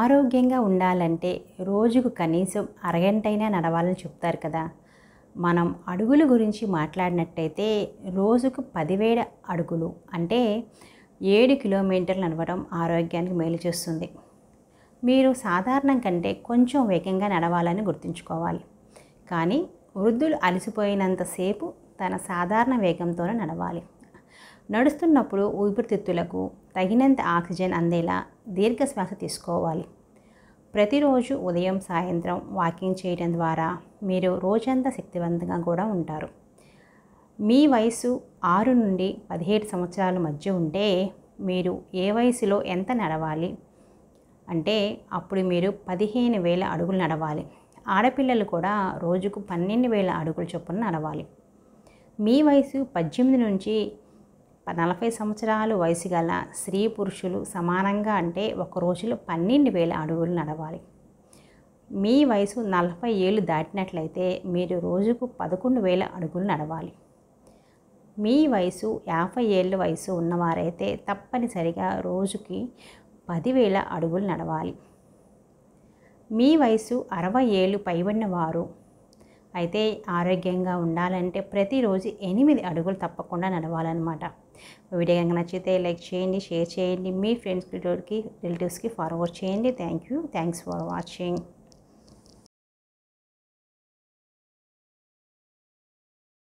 ఆరోగ్యంగా ఉండాలంటే రోజుకు కనీసం అరగంటైనా నడవాలని చెప్తారు కదా మనం అడుగుల గురించి మాట్లాడినట్టయితే రోజుకు పదివేల అడుగులు అంటే ఏడు కిలోమీటర్లు నడవడం ఆరోగ్యానికి మేలు చేస్తుంది మీరు సాధారణం కంటే కొంచెం వేగంగా నడవాలని గుర్తుంచుకోవాలి కానీ వృద్ధులు అలసిపోయినంతసేపు తన సాధారణ వేగంతోనే నడవాలి నడుస్తున్నప్పుడు ఊపిరితిత్తులకు తగినంత ఆక్సిజన్ అందేలా దీర్ఘ శ్వాస తీసుకోవాలి ప్రతిరోజు ఉదయం సాయంత్రం వాకింగ్ చేయడం ద్వారా మీరు రోజంతా శక్తివంతంగా కూడా ఉంటారు మీ వయసు ఆరు నుండి పదిహేడు సంవత్సరాల మధ్య ఉంటే మీరు ఏ వయసులో ఎంత నడవాలి అంటే అప్పుడు మీరు పదిహేను వేల అడుగులు నడవాలి ఆడపిల్లలు కూడా రోజుకు పన్నెండు వేల అడుగుల చొప్పున నడవాలి మీ వయసు పద్దెనిమిది నుంచి నలభై సంవత్సరాలు వయసు గల స్త్రీ పురుషులు సమానంగా అంటే ఒక రోజులో పన్నెండు వేల అడుగులు నడవాలి మీ వయసు నలభై ఏళ్ళు దాటినట్లయితే మీరు రోజుకు పదకొండు వేల అడుగులు నడవాలి మీ వయసు యాభై ఏళ్ళ వయసు ఉన్నవారైతే తప్పనిసరిగా రోజుకి పదివేల అడుగులు నడవాలి మీ వయసు అరవై ఏళ్ళు పైబడిన వారు అయితే ఆరోగ్యంగా ఉండాలంటే ప్రతిరోజు ఎనిమిది అడుగులు తప్పకుండా నడవాలన్నమాట వీడియో కనుక నచ్చితే లైక్ చేయండి షేర్ చేయండి మీ ఫ్రెండ్స్కి రిలేటివ్స్కి ఫార్వర్డ్ చేయండి thank you thanks for watching